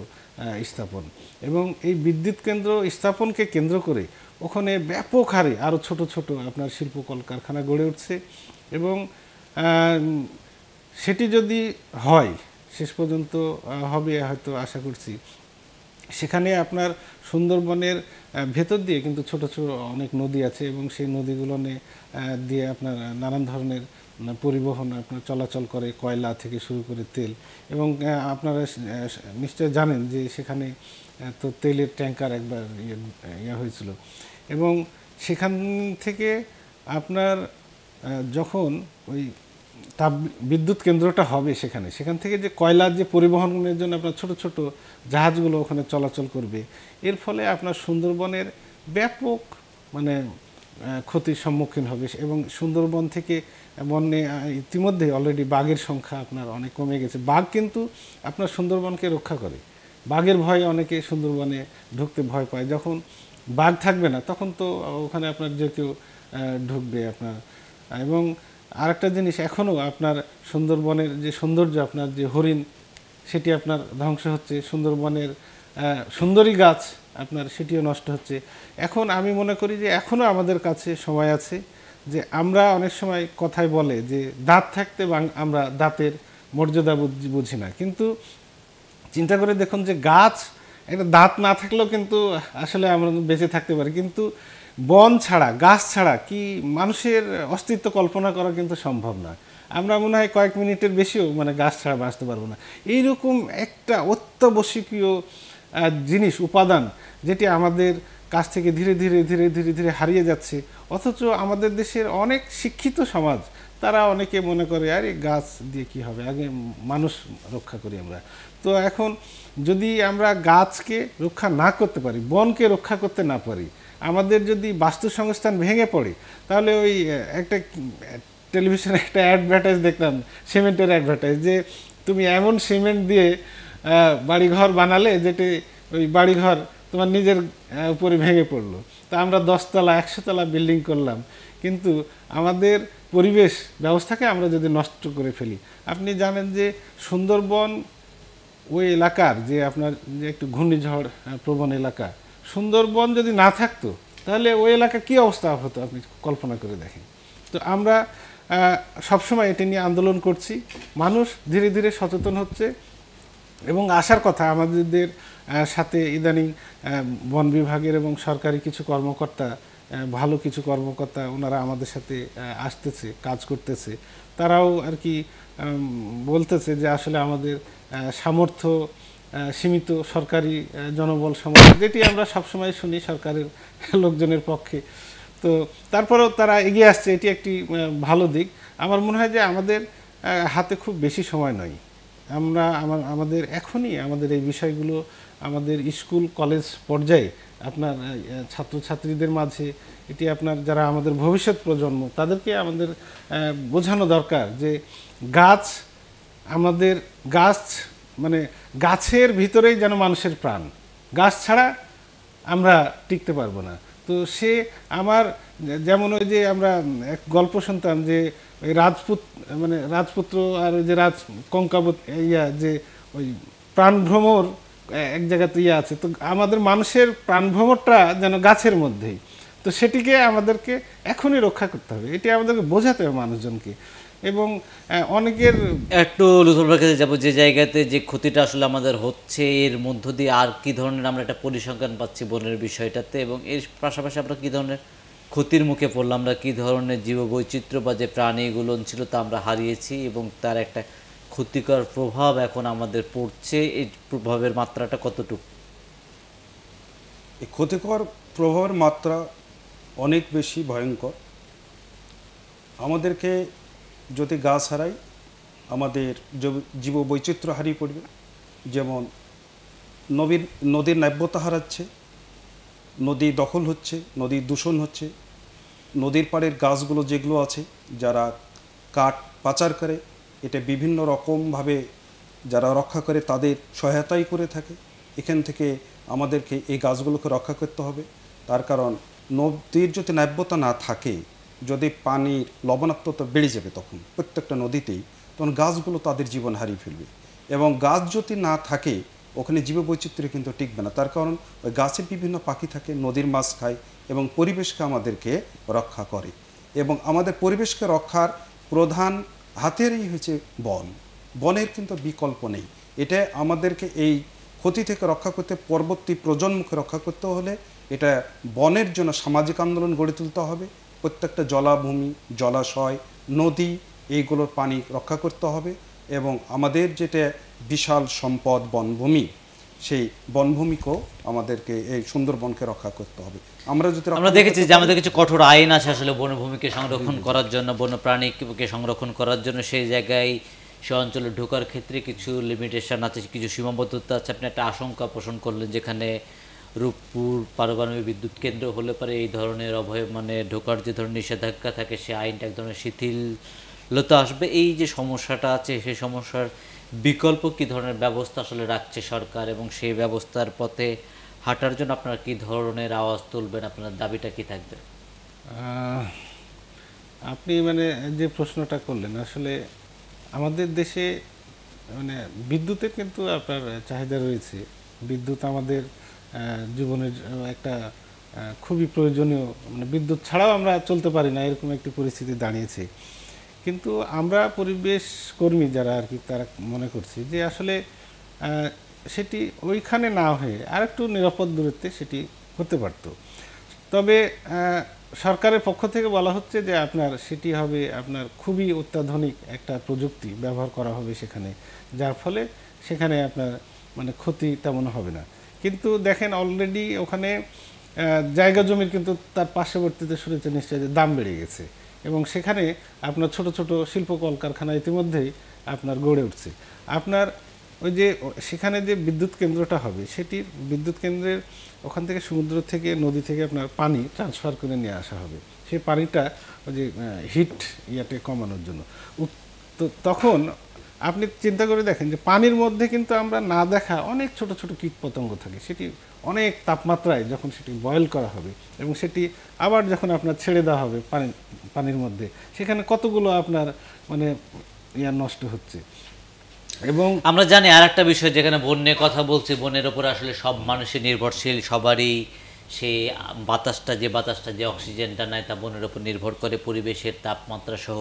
Speaker 2: স্থাপন এবং এই বিদ্যুৎ কেন্দ্র স্থাপনকে কেন্দ্র করে ওখানে ব্যাপক হারে আরও ছোট ছোট আপনার শিল্প কলকারখানা গড়ে উঠছে এবং সেটি যদি হয় শেষ পর্যন্ত হবে হয়তো আশা করছি সেখানে আপনার সুন্দরবনের ভেতর দিয়ে কিন্তু ছোট ছোট অনেক নদী আছে এবং সেই নদীগুলো দিয়ে আপনার নানান ধরনের পরিবহন আপনার চলাচল করে কয়লা থেকে শুরু করে তেল এবং আপনারা নিশ্চয় জানেন যে সেখানে তো তেলের ট্যাঙ্কার একবার ইয়ে, ইয়ে হয়েছিল এবং সেখান থেকে আপনার যখন ওই তাপ বিদ্যুৎ কেন্দ্রটা হবে সেখানে সেখান থেকে যে কয়লার যে পরিবহনের জন্য আপনার ছোট ছোট জাহাজগুলো ওখানে চলাচল করবে এর ফলে আপনার সুন্দরবনের ব্যাপক মানে ক্ষতির সম্মুখীন হবে এবং সুন্দরবন থেকে বন্যে ইতিমধ্যে অলরেডি বাঘের সংখ্যা আপনার অনেক কমে গেছে বাঘ কিন্তু আপনার সুন্দরবনকে রক্ষা করে বাঘের ভয়ে অনেকে সুন্দরবনে ঢুকতে ভয় পায় যখন বাঘ থাকবে না তখন তো ওখানে আপনার যে কেউ ঢুকবে আপনার এবং আর একটা জিনিস এখনও আপনার সুন্দরবনের যে সৌন্দর্য আপনার যে হরিণ সেটি আপনার ধ্বংস হচ্ছে সুন্দরবনের সুন্দরী গাছ আপনার সেটিও নষ্ট হচ্ছে এখন আমি মনে করি যে এখনও আমাদের কাছে সময় আছে যে আমরা অনেক সময় কথায় বলে যে দাঁত থাকতে আমরা দাঁতের মর্যাদা বুঝি না কিন্তু চিন্তা করে দেখুন যে গাছ একটা দাঁত না থাকলেও কিন্তু আসলে আমরা বেঁচে থাকতে পারি কিন্তু বন ছাড়া গাছ ছাড়া কি মানুষের অস্তিত্ব কল্পনা করা কিন্তু সম্ভব না আমরা মনে হয় কয়েক মিনিটের বেশিও মানে গাছ ছাড়া বাঁচতে পারবো না এইরকম একটা অত্যাবশ্যকীয় জিনিস উপাদান যেটি আমাদের কাছ থেকে ধীরে ধীরে ধীরে ধীরে ধীরে হারিয়ে যাচ্ছে অথচ আমাদের দেশের অনেক শিক্ষিত সমাজ তারা অনেকে মনে করে আরে গাছ দিয়ে কি হবে আগে মানুষ রক্ষা করি আমরা তো এখন যদি আমরা গাছকে রক্ষা না করতে পারি বনকে রক্ষা করতে না পারি আমাদের যদি বাস্তু সংস্থান ভেঙে পড়ে তাহলে ওই একটা টেলিভিশনে একটা অ্যাডভার্টাইজ দেখতাম সিমেন্টের অ্যাডভার্টাইজ যে তুমি এমন সিমেন্ট দিয়ে বাড়িঘর বানালে যেটি ওই বাড়িঘর তোমার নিজের উপরে ভেঙে পড়লো তা আমরা দশতলা একশোতলা বিল্ডিং করলাম কিন্তু আমাদের পরিবেশ ব্যবস্থাকে আমরা যদি নষ্ট করে ফেলি আপনি জানেন যে সুন্দরবন ওই এলাকার যে আপনার যে একটু ঘূর্ণিঝড় প্রবণ এলাকা সুন্দরবন যদি না থাকতো তাহলে ওই এলাকা কি অবস্থা হতো আপনি কল্পনা করে দেখেন তো আমরা সবসময় এটা নিয়ে আন্দোলন করছি মানুষ ধীরে ধীরে সচেতন হচ্ছে এবং আসার কথা আমাদের সাথে ইদানিং বন বিভাগের এবং সরকারি কিছু কর্মকর্তা ভালো কিছু কর্মকর্তা ওনারা আমাদের সাথে আসতেছে কাজ করতেছে তারাও আর কি বলতেছে যে আসলে আমাদের সামর্থ্য সীমিত সরকারি জনবল সমস্যা যেটি আমরা সবসময় শুনি সরকারের লোকজনের পক্ষে তো তারপরেও তারা এগিয়ে আসছে এটি একটি ভালো দিক আমার মনে হয় যে আমাদের হাতে খুব বেশি সময় নয় আমরা আমার আমাদের এখনই আমাদের এই বিষয়গুলো আমাদের স্কুল কলেজ পর্যায়ে আপনার ছাত্রছাত্রীদের মাঝে এটি আপনার যারা আমাদের ভবিষ্যৎ প্রজন্ম তাদেরকে আমাদের বোঝানো দরকার যে গাছ আমাদের গাছ মানে গাছের ভিতরেই যেন মানুষের প্রাণ গাছ ছাড়া আমরা টিকতে পারবো না তো সে আমার যেমন ওই যে আমরা এক গল্প শুনতাম যে ওই রাজপুত মানে রাজপুত্র আর ওই যে রাজ কঙ্কাবত ইয়া যে ওই প্রাণভ্রমর এক জায়গাতে ইয়ে আছে তো আমাদের মানুষের প্রাণভ্রমরটা যেন গাছের মধ্যেই তো সেটিকে আমাদেরকে এখনই রক্ষা করতে হবে এটি আমাদেরকে বোঝাতে হবে মানুষজনকে
Speaker 1: এবং অনেকের একটু লুথলবার কাছে যাবো যে জায়গাতে যে ক্ষতিটা আসলে আমাদের হচ্ছে এর মধ্য দিয়ে আর কি ধরনের আমরা একটা পরিসংখ্যান পাচ্ছি বনের বিষয়টাতে এবং এর পাশাপাশি আমরা কি ধরনের ক্ষতির মুখে পড়লাম আমরা কি ধরনের জীববৈচিত্র্য বা যে প্রাণীগুলো ছিল তা আমরা হারিয়েছি এবং তার একটা ক্ষতিকর প্রভাব এখন আমাদের পড়ছে এই প্রভাবের মাত্রাটা কতটুকু এই ক্ষতিকর প্রভাবের মাত্রা অনেক বেশি ভয়ঙ্কর
Speaker 3: আমাদেরকে যদি গাছ হারাই আমাদের জীব বৈচিত্র্য হারিয়ে পড়বে যেমন নবীর নদীর নাব্যতা হারাচ্ছে নদী দখল হচ্ছে নদী দূষণ হচ্ছে নদীর পাড়ের গাছগুলো যেগুলো আছে যারা কাঠ পাচার করে এটা বিভিন্ন রকমভাবে যারা রক্ষা করে তাদের সহায়তাই করে থাকে এখান থেকে আমাদেরকে এই গাছগুলোকে রক্ষা করতে হবে তার কারণ নদীর যদি নাব্যতা না থাকে যদি পানির লবণাক্ততা বেড়ে যাবে তখন প্রত্যেকটা নদীতেই তখন গাছগুলো তাদের জীবন হারিয়ে ফেলবে এবং গাছ যদি না থাকে ওখানে জীববৈচিত্র্য কিন্তু টিকবে না তার কারণ ওই গাছে বিভিন্ন পাখি থাকে নদীর মাছ খায় এবং পরিবেশকে আমাদেরকে রক্ষা করে এবং আমাদের পরিবেশকে রক্ষার প্রধান হাতেরই হয়েছে বন বনের কিন্তু বিকল্প নেই এটা আমাদেরকে এই ক্ষতি থেকে রক্ষা করতে পরবর্তী প্রজন্মকে রক্ষা করতে হলে এটা বনের জন্য সামাজিক আন্দোলন গড়ে তুলতে হবে প্রত্যেকটা জলাভূমি জলাশয় নদী এইগুলোর পানি রক্ষা করতে হবে এবং আমাদের যেটা বিশাল সম্পদ বনভূমি সেই বনভূমিকেও আমাদেরকে এই সুন্দরবনকে রক্ষা করতে হবে
Speaker 1: আমরা যদি আমরা দেখেছি যে আমাদের কিছু কঠোর আইন আছে আসলে বনভূমিকে সংরক্ষণ করার জন্য বন্যপ্রাণীকে সংরক্ষণ করার জন্য সেই জায়গায় সে অঞ্চলে ঢোকার ক্ষেত্রে কিছু লিমিটেশন আছে কিছু সীমাবদ্ধতা আছে আপনি একটা আশঙ্কা পোষণ করলেন যেখানে রূপপুর পারমাণবিক বিদ্যুৎ কেন্দ্র হলে পরে এই ধরনের অভয় মানে ঢোকার যে ধরনের নিষেধাজ্ঞা থাকে সে আইনটা এক ধরনের শিথিলতা আসবে এই যে সমস্যাটা আছে সেই সমস্যার বিকল্প কি ধরনের ব্যবস্থা আসলে রাখছে সরকার এবং সেই ব্যবস্থার পথে হাঁটার জন্য আপনারা কি ধরনের আওয়াজ তুলবেন আপনার দাবিটা কি থাকবে
Speaker 2: আপনি মানে যে প্রশ্নটা করলেন আসলে আমাদের দেশে মানে বিদ্যুতের কিন্তু আপনার চাহিদা রয়েছে বিদ্যুৎ আমাদের জীবনের একটা খুবই প্রয়োজনীয় মানে বিদ্যুৎ ছাড়াও আমরা চলতে পারি না এরকম একটি পরিস্থিতি দাঁড়িয়েছে কিন্তু আমরা পরিবেশ কর্মী যারা আর কি তারা মনে করছি যে আসলে সেটি ওইখানে না হয়ে আরেকটু নিরাপদ দূরত্বে সেটি হতে পারত তবে সরকারের পক্ষ থেকে বলা হচ্ছে যে আপনার সেটি হবে আপনার খুবই অত্যাধুনিক একটা প্রযুক্তি ব্যবহার করা হবে সেখানে যার ফলে সেখানে আপনার মানে ক্ষতি তেমন হবে না কিন্তু দেখেন অলরেডি ওখানে জায়গা জমির কিন্তু তার পার্শ্ববর্তীতে শুনেছে নিশ্চয়ই যে দাম বেড়ে গেছে এবং সেখানে আপনার ছোট ছোট শিল্প কলকারখানা ইতিমধ্যেই আপনার গড়ে উঠছে আপনার ওই যে সেখানে যে বিদ্যুৎ কেন্দ্রটা হবে সেটির বিদ্যুৎ কেন্দ্রের ওখান থেকে সমুদ্র থেকে নদী থেকে আপনার পানি ট্রান্সফার করে নিয়ে আসা হবে সেই পানিটা ওই যে হিট ইয়াতে কমানোর জন্য তো তখন আপনি চিন্তা করে দেখেন যে পানির মধ্যে কিন্তু আমরা না দেখা অনেক ছোট ছোট কীট পতঙ্গ থাকে সেটি অনেক তাপমাত্রায় যখন সেটি বয়েল করা হবে এবং সেটি আবার যখন আপনার ছেড়ে দেওয়া হবে পানি পানির মধ্যে সেখানে কতগুলো আপনার মানে ইয়া নষ্ট হচ্ছে
Speaker 1: এবং আমরা জানি আর একটা বিষয় যেখানে বন্যের কথা বলছি বনের ওপর আসলে সব মানুষই নির্ভরশীল সবারই সে বাতাসটা যে বাতাসটা যে অক্সিজেনটা নেয় তা বনের ওপর নির্ভর করে পরিবেশের তাপমাত্রা সহ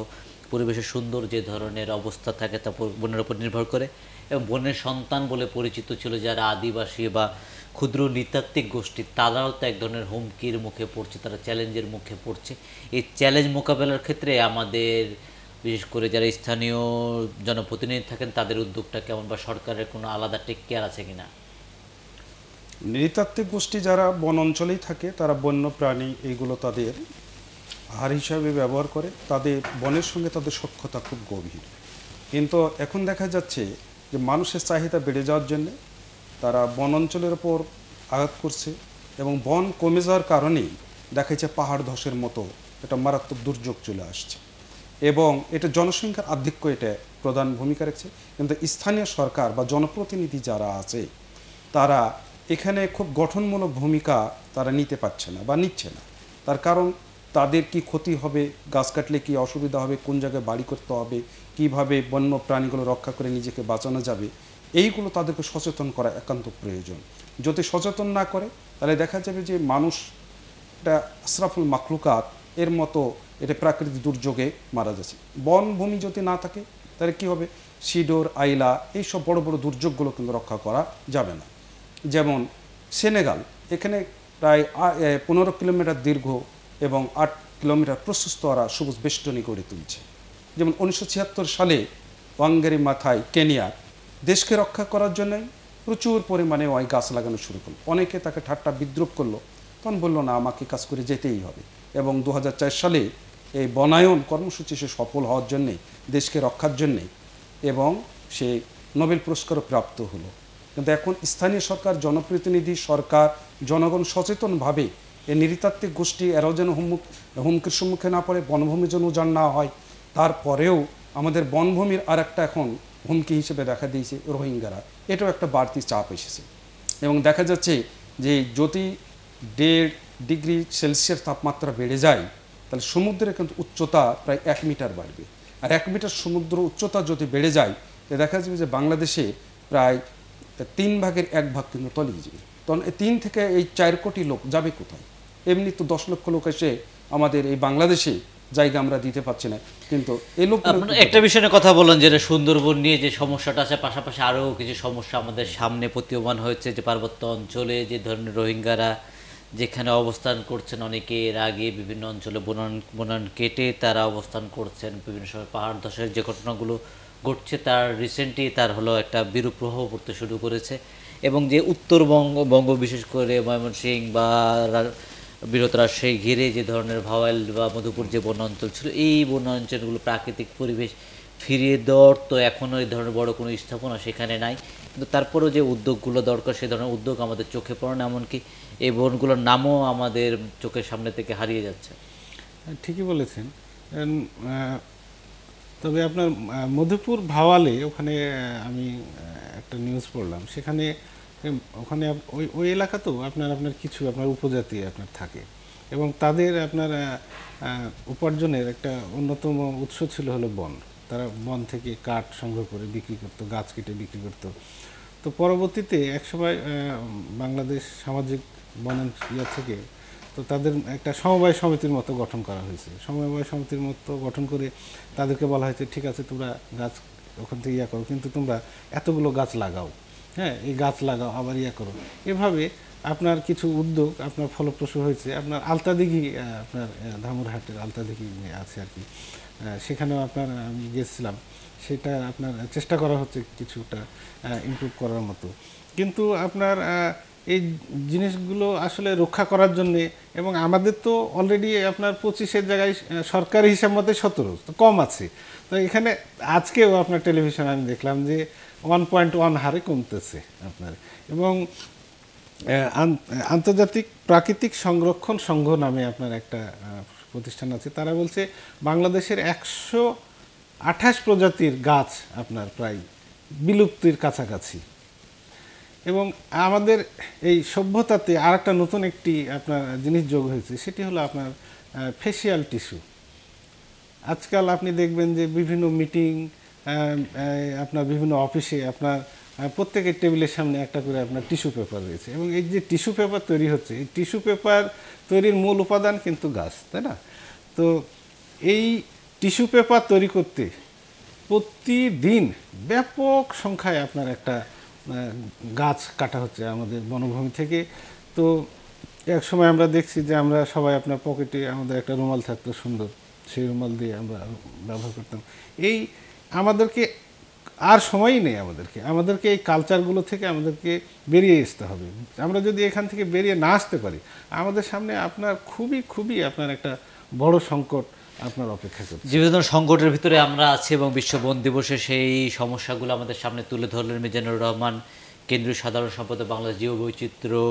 Speaker 1: পরিবেশের সুন্দর যে ধরনের অবস্থা থাকে তা বনের উপর নির্ভর করে এবং বনের সন্তান বলে পরিচিত ছিল যারা আদিবাসী বা ক্ষুদ্র নৃতাত্ত্বিক গোষ্ঠী তারাও তো এক ধরনের হুমকির মুখে পড়ছে তারা চ্যালেঞ্জের মুখে পড়ছে এই চ্যালেঞ্জ মোকাবেলার ক্ষেত্রে আমাদের বিশেষ করে যারা স্থানীয় জনপ্রতিনিধি থাকেন তাদের উদ্যোগটা কেমন বা সরকারের কোনো আলাদা টেক কেয়ার আছে কিনা
Speaker 3: নৃতাত্ত্বিক গোষ্ঠী যারা বন অঞ্চলেই থাকে তারা বন্য প্রাণী এইগুলো তাদের হার হিসাবে ব্যবহার করে তাদের বনের সঙ্গে তাদের সক্ষতা খুব গভীর কিন্তু এখন দেখা যাচ্ছে যে মানুষের চাহিদা বেড়ে যাওয়ার জন্যে তারা বন অঞ্চলের ওপর আঘাত করছে এবং বন কমে যাওয়ার কারণেই দেখা যাচ্ছে পাহাড় ধসের মতো একটা মারাত্মক দুর্যোগ চলে আসছে এবং এটা জনসংখ্যার আধিক্য এটা প্রধান ভূমিকা রেখেছে কিন্তু স্থানীয় সরকার বা জনপ্রতিনিধি যারা আছে তারা এখানে খুব গঠনমূলক ভূমিকা তারা নিতে পারছে না বা নিচ্ছে না তার কারণ তাদের কি ক্ষতি হবে গাছ কাটলে কি অসুবিধা হবে কোন জায়গায় বাড়ি করতে হবে কিভাবে বন্য প্রাণীগুলো রক্ষা করে নিজেকে বাঁচানো যাবে এইগুলো তাদেরকে সচেতন করা একান্ত প্রয়োজন যদি সচেতন না করে তাহলে দেখা যাবে যে মানুষটা আশরাফুল মাখলুকাত এর মতো এটা প্রাকৃতিক দুর্যোগে মারা যাচ্ছে বনভূমি যদি না থাকে তাহলে কি হবে সিডোর আইলা এইসব বড় বড় দুর্যোগগুলো কিন্তু রক্ষা করা যাবে না যেমন সেনেগাল এখানে প্রায় পনেরো কিলোমিটার দীর্ঘ এবং আট কিলোমিটার প্রশস্ত ওরা সবুজ বেষ্টনী গড়ে তুলছে যেমন উনিশশো সালে ওয়াঙ্গারি মাথায় কেনিয়ার দেশকে রক্ষা করার জন্য প্রচুর পরিমাণে ওই গাছ লাগানো শুরু করলো অনেকে তাকে ঠাট্টা বিদ্রুপ করলো তখন বললো না আমাকে কাজ করে যেতেই হবে এবং দু সালে এই বনায়ন কর্মসূচি সে সফল হওয়ার জন্যে দেশকে রক্ষার জন্যে এবং সে নোবেল পুরস্কারও প্রাপ্ত হলো কিন্তু এখন স্থানীয় সরকার জনপ্রতিনিধি সরকার জনগণ সচেতনভাবে এই নৃতাত্ত্বিক গোষ্ঠী এরাও যেন হুমুক হুমকির সম্মুখে না পড়ে বনভূমি যেন উজাড় না হয় তারপরেও আমাদের বনভূমির আর একটা এখন হুমকি হিসেবে দেখা দিয়েছে রোহিঙ্গারা এটাও একটা বাড়তি চাপ এসেছে এবং দেখা যাচ্ছে যে যদি দেড় ডিগ্রি সেলসিয়াস তাপমাত্রা বেড়ে যায় তাহলে সমুদ্রের কিন্তু উচ্চতা প্রায় এক মিটার বাড়বে আর এক মিটার সমুদ্র উচ্চতা যদি বেড়ে যায় তো দেখা যাবে যে বাংলাদেশে প্রায় তিন ভাগের এক ভাগ কিন্তু তলিয়ে যাবে তখন তিন থেকে এই চার কোটি লোক যাবে কোথায় এমনি তো দশ লক্ষ লোক এসে আমাদের এই বাংলাদেশে জায়গা আমরা দিতে পারছি না কিন্তু
Speaker 1: এই লোক একটা বিষয় কথা বলেন যেটা সুন্দরবন নিয়ে যে সমস্যাটা আছে পাশাপাশি আরও কিছু সমস্যা আমাদের সামনে প্রতীয়মান হয়েছে যে পার্বত্য অঞ্চলে যে ধরনের রোহিঙ্গারা যেখানে অবস্থান করছেন অনেকে এর আগে বিভিন্ন অঞ্চলে বনান বনান কেটে তারা অবস্থান করছেন বিভিন্ন সময় পাহাড় ধসের যে ঘটনাগুলো ঘটছে তার রিসেন্টলি তার হলো একটা বিরূপ প্রভাব পড়তে শুরু করেছে এবং যে উত্তরবঙ্গ বঙ্গ বিশেষ করে ময়মনসিং বা বৃহত্তর সেই ঘিরে যে ধরনের ভাওয়াল বা মধুপুর যে বনাঞ্চল ছিল এই বনাঞ্চলগুলো প্রাকৃতিক পরিবেশ ফিরিয়ে দেওয়ার তো এখনও এই ধরনের বড় কোনো স্থাপনা সেখানে নাই কিন্তু তারপরেও যে উদ্যোগগুলো দরকার সেই ধরনের উদ্যোগ আমাদের চোখে পড়ে না এমনকি এই বনগুলোর নামও আমাদের চোখের সামনে থেকে হারিয়ে যাচ্ছে
Speaker 2: ঠিকই বলেছেন তবে আপনার মধুপুর ভাওয়ালে ওখানে আমি একটা নিউজ পড়লাম সেখানে ওখানে ওই ওই এলাকা তো আপনার আপনার কিছু আপনার উপজাতি আপনার থাকে এবং তাদের আপনার উপার্জনের একটা অন্যতম উৎস ছিল হলো বন তারা বন থেকে কাঠ সংগ্রহ করে বিক্রি করতো গাছ কেটে বিক্রি করতো তো পরবর্তীতে একসময় বাংলাদেশ সামাজিক বনায়ন ইয়া থেকে তো তাদের একটা সমবায় সমিতির মতো গঠন করা হয়েছে সমবায় সমিতির মতো গঠন করে তাদেরকে বলা হয়েছে ঠিক আছে তোমরা গাছ ওখান থেকে ইয়া করো কিন্তু তোমরা এতগুলো গাছ লাগাও হ্যাঁ এই গাছ লাগাও আবার ইয়া করো এভাবে আপনার কিছু উদ্যোগ আপনার ফলপ্রসূ হয়েছে আপনার আলতাদিঘি আপনার ধামুরহাটের আলতাদিঘি আছে আর কি সেখানেও আপনার আমি গেছিলাম সেটা আপনার চেষ্টা করা হচ্ছে কিছুটা ইমপ্রুভ করার মতো কিন্তু আপনার এই জিনিসগুলো আসলে রক্ষা করার জন্যে এবং আমাদের তো অলরেডি আপনার পঁচিশের জায়গায় সরকারি হিসাব মতে সতেরো তো কম আছে তো এখানে আজকেও আপনার টেলিভিশন আমি দেখলাম যে ওয়ান পয়েন্ট ওয়ান হারে কমতেছে আপনার এবং আন্তর্জাতিক প্রাকৃতিক সংরক্ষণ সংঘ নামে আপনার একটা প্রতিষ্ঠান আছে তারা বলছে বাংলাদেশের একশো আঠাশ প্রজাতির গাছ আপনার প্রায় বিলুপ্তির কাছাকাছি এবং আমাদের এই সভ্যতাতে আর একটা নতুন একটি আপনার জিনিস যোগ হয়েছে সেটি হলো আপনার ফেসিয়াল টিস্যু আজকাল আপনি দেখবেন যে বিভিন্ন মিটিং আপনার বিভিন্ন অফিসে আপনার প্রত্যেকের টেবিলের সামনে একটা করে আপনার টিস্যু পেপার রয়েছে এবং এই যে টিস্যু পেপার তৈরি হচ্ছে এই টিস্যু পেপার তৈরির মূল উপাদান কিন্তু গাছ তাই না তো এই টিস্যু পেপার তৈরি করতে প্রতিদিন ব্যাপক সংখ্যায় আপনার একটা গাছ কাটা হচ্ছে আমাদের বনভূমি থেকে তো এক সময় আমরা দেখছি যে আমরা সবাই আপনার পকেটে আমাদের একটা রুমাল থাকতো সুন্দর সেই রুমাল দিয়ে আমরা ব্যবহার করতাম এই আমাদেরকে আর সময়ই নেই আমাদেরকে আমাদেরকে এই কালচারগুলো থেকে আমাদেরকে বেরিয়ে আসতে হবে আমরা যদি এখান থেকে বেরিয়ে না আসতে পারি আমাদের সামনে আপনার খুবই খুবই আপনার একটা বড় সংকট আপনার অপেক্ষা করছে
Speaker 1: ধরনের সংকটের ভিতরে আমরা আছি এবং বিশ্ব বন দিবসে সেই সমস্যাগুলো আমাদের সামনে তুলে ধরলেন মিজানুর রহমান কেন্দ্রীয় সাধারণ সম্পাদক বাংলাদেশ জীব বৈচিত্র্য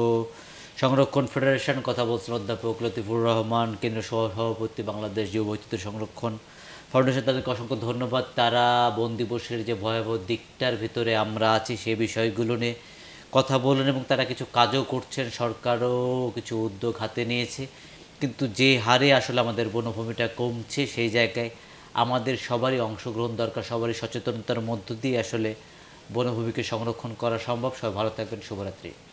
Speaker 1: সংরক্ষণ ফেডারেশন কথা বলছেন অধ্যাপক লতিফুর রহমান কেন্দ্রীয় সভাপতি বাংলাদেশ জীব বৈচিত্র্য সংরক্ষণ ফাউন্ডেশন তাদেরকে অসংখ্য ধন্যবাদ তারা বন দিবসের যে ভয়াবহ দিকটার ভিতরে আমরা আছি সে বিষয়গুলো নিয়ে কথা বলেন এবং তারা কিছু কাজও করছেন সরকারও কিছু উদ্যোগ হাতে নিয়েছে কিন্তু যে হারে আসলে আমাদের বনভূমিটা কমছে সেই জায়গায় আমাদের সবারই অংশগ্রহণ দরকার সবারই সচেতনতার মধ্য দিয়ে আসলে বনভূমিকে সংরক্ষণ করা সম্ভব সবাই ভালো থাকবেন শুভরাত্রি